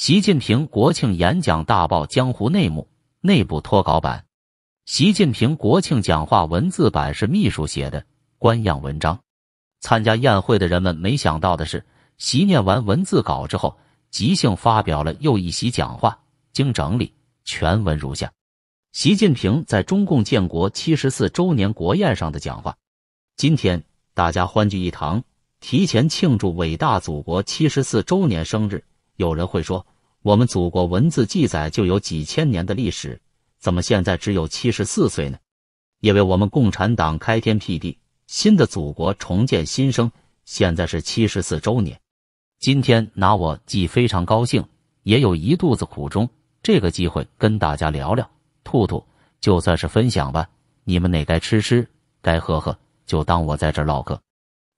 习近平国庆演讲大爆江湖内幕，内部脱稿版。习近平国庆讲话文字版是秘书写的官样文章。参加宴会的人们没想到的是，习念完文字稿之后，即兴发表了又一席讲话。经整理，全文如下：习近平在中共建国七十四周年国宴上的讲话。今天，大家欢聚一堂，提前庆祝伟大祖国七十四周年生日。有人会说，我们祖国文字记载就有几千年的历史，怎么现在只有七十四岁呢？因为我们共产党开天辟地，新的祖国重建新生，现在是七十四周年。今天拿我既非常高兴，也有一肚子苦衷，这个机会跟大家聊聊，兔兔，就算是分享吧。你们哪该吃吃，该喝喝，就当我在这唠嗑。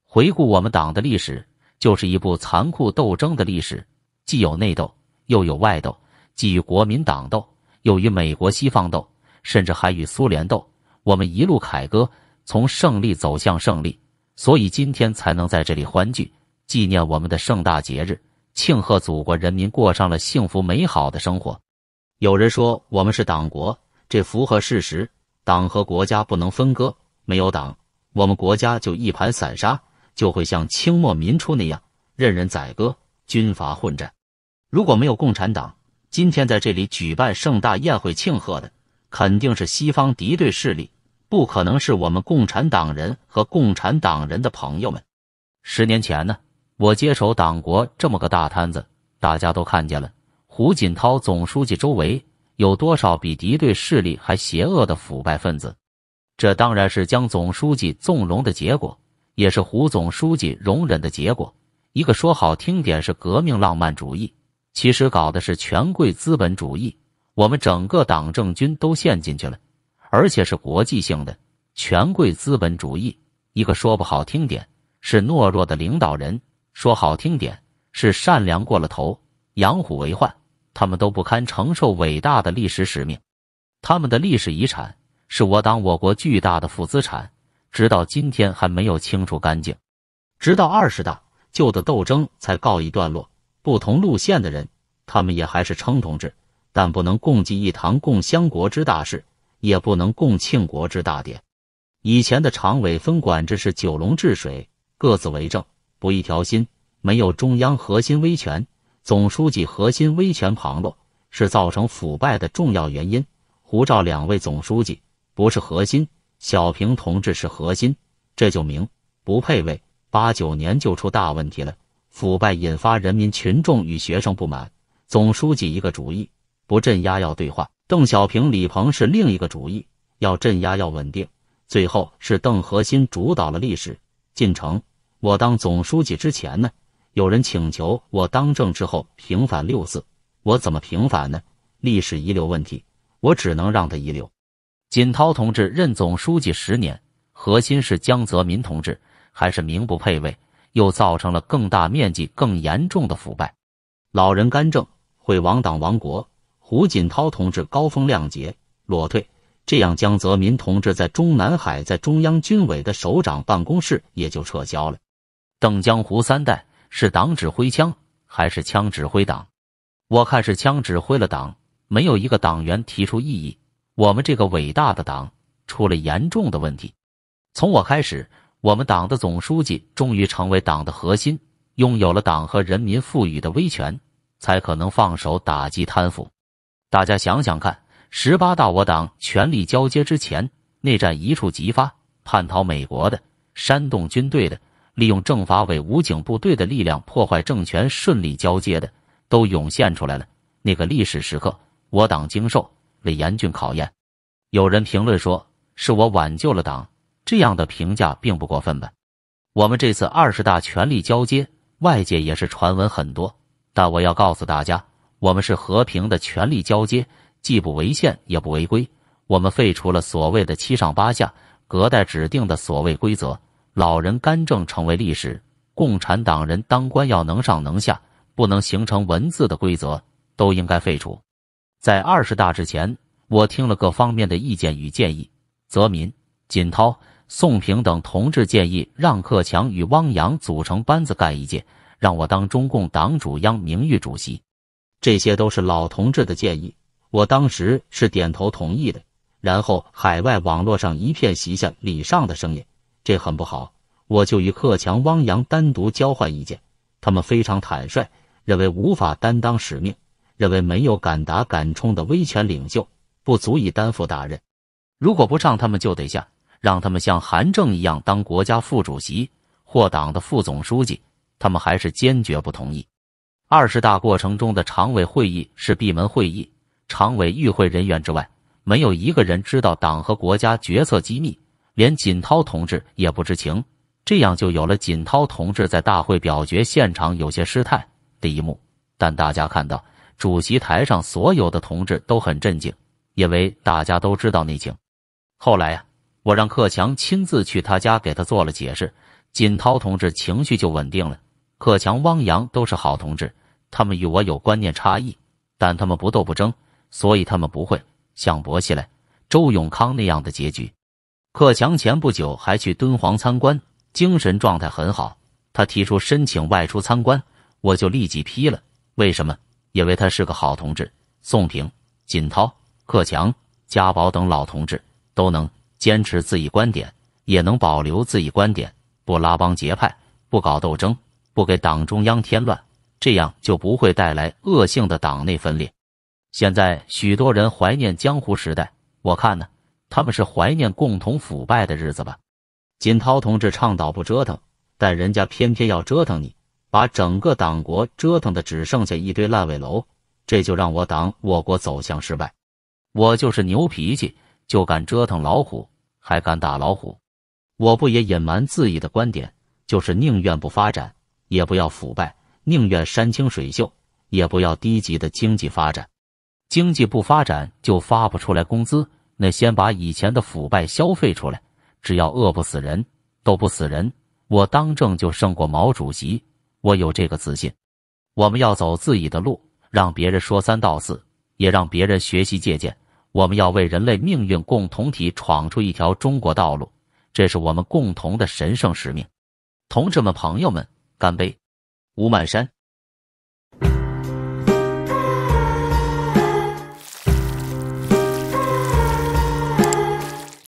回顾我们党的历史，就是一部残酷斗争的历史。既有内斗，又有外斗，既与国民党斗，又与美国西方斗，甚至还与苏联斗。我们一路凯歌，从胜利走向胜利，所以今天才能在这里欢聚，纪念我们的盛大节日，庆贺祖国人民过上了幸福美好的生活。有人说我们是党国，这符合事实。党和国家不能分割，没有党，我们国家就一盘散沙，就会像清末民初那样任人宰割。军阀混战，如果没有共产党，今天在这里举办盛大宴会庆贺的，肯定是西方敌对势力，不可能是我们共产党人和共产党人的朋友们。十年前呢，我接手党国这么个大摊子，大家都看见了，胡锦涛总书记周围有多少比敌对势力还邪恶的腐败分子？这当然是将总书记纵容的结果，也是胡总书记容忍的结果。一个说好听点是革命浪漫主义，其实搞的是权贵资本主义。我们整个党政军都陷进去了，而且是国际性的权贵资本主义。一个说不好听点是懦弱的领导人，说好听点是善良过了头，养虎为患。他们都不堪承受伟大的历史使命，他们的历史遗产是我党我国巨大的负资产，直到今天还没有清除干净，直到二十大。旧的斗争才告一段落，不同路线的人，他们也还是称同志，但不能共济一堂，共襄国之大事，也不能共庆国之大典。以前的常委分管这是九龙治水，各自为政，不一条心，没有中央核心威权，总书记核心威权旁落，是造成腐败的重要原因。胡赵两位总书记不是核心，小平同志是核心，这就明不配位。八九年就出大问题了，腐败引发人民群众与学生不满。总书记一个主意，不镇压要对话；邓小平、李鹏是另一个主意，要镇压要稳定。最后是邓核心主导了历史进程。我当总书记之前呢，有人请求我当政之后平反六四，我怎么平反呢？历史遗留问题，我只能让它遗留。锦涛同志任总书记十年，核心是江泽民同志。还是名不配位，又造成了更大面积、更严重的腐败。老人干政会亡党亡国。胡锦涛同志高风亮节，裸退。这样，江泽民同志在中南海、在中央军委的首长办公室也就撤销了。邓江湖三代是党指挥枪，还是枪指挥党？我看是枪指挥了党，没有一个党员提出异议。我们这个伟大的党出了严重的问题。从我开始。我们党的总书记终于成为党的核心，拥有了党和人民赋予的威权，才可能放手打击贪腐。大家想想看，十八大我党权力交接之前，内战一触即发，叛逃美国的、煽动军队的、利用政法委武警部队的力量破坏政权顺利交接的，都涌现出来了。那个历史时刻，我党经受了严峻考验。有人评论说，是我挽救了党。这样的评价并不过分吧？我们这次二十大权力交接，外界也是传闻很多。但我要告诉大家，我们是和平的权力交接，既不违宪也不违规。我们废除了所谓的“七上八下”隔代指定的所谓规则，老人干政成为历史。共产党人当官要能上能下，不能形成文字的规则，都应该废除。在二十大之前，我听了各方面的意见与建议，泽民、锦涛。宋平等同志建议让克强与汪洋组成班子干一届，让我当中共党主央名誉主席。这些都是老同志的建议，我当时是点头同意的。然后海外网络上一片席下礼尚的声音，这很不好。我就与克强、汪洋单独交换意见，他们非常坦率，认为无法担当使命，认为没有敢打敢冲的威权领袖，不足以担负大任。如果不上，他们就得下。让他们像韩正一样当国家副主席或党的副总书记，他们还是坚决不同意。二十大过程中的常委会议是闭门会议，常委与会人员之外，没有一个人知道党和国家决策机密，连锦涛同志也不知情。这样就有了锦涛同志在大会表决现场有些失态的一幕。但大家看到主席台上所有的同志都很镇静，因为大家都知道内情。后来呀。我让克强亲自去他家给他做了解释，锦涛同志情绪就稳定了。克强、汪洋都是好同志，他们与我有观念差异，但他们不斗不争，所以他们不会像薄熙来周永康那样的结局。克强前不久还去敦煌参观，精神状态很好。他提出申请外出参观，我就立即批了。为什么？因为他是个好同志。宋平、锦涛、克强、家宝等老同志都能。坚持自己观点，也能保留自己观点，不拉帮结派，不搞斗争，不给党中央添乱，这样就不会带来恶性的党内分裂。现在许多人怀念江湖时代，我看呢，他们是怀念共同腐败的日子吧。锦涛同志倡导不折腾，但人家偏偏要折腾你，把整个党国折腾的只剩下一堆烂尾楼，这就让我党我国走向失败。我就是牛脾气，就敢折腾老虎。还敢打老虎？我不也隐瞒自己的观点，就是宁愿不发展，也不要腐败；宁愿山清水秀，也不要低级的经济发展。经济不发展就发不出来工资，那先把以前的腐败消费出来。只要饿不死人，斗不死人，我当政就胜过毛主席，我有这个自信。我们要走自己的路，让别人说三道四，也让别人学习借鉴。我们要为人类命运共同体闯出一条中国道路，这是我们共同的神圣使命。同志们、朋友们，干杯！吴满山。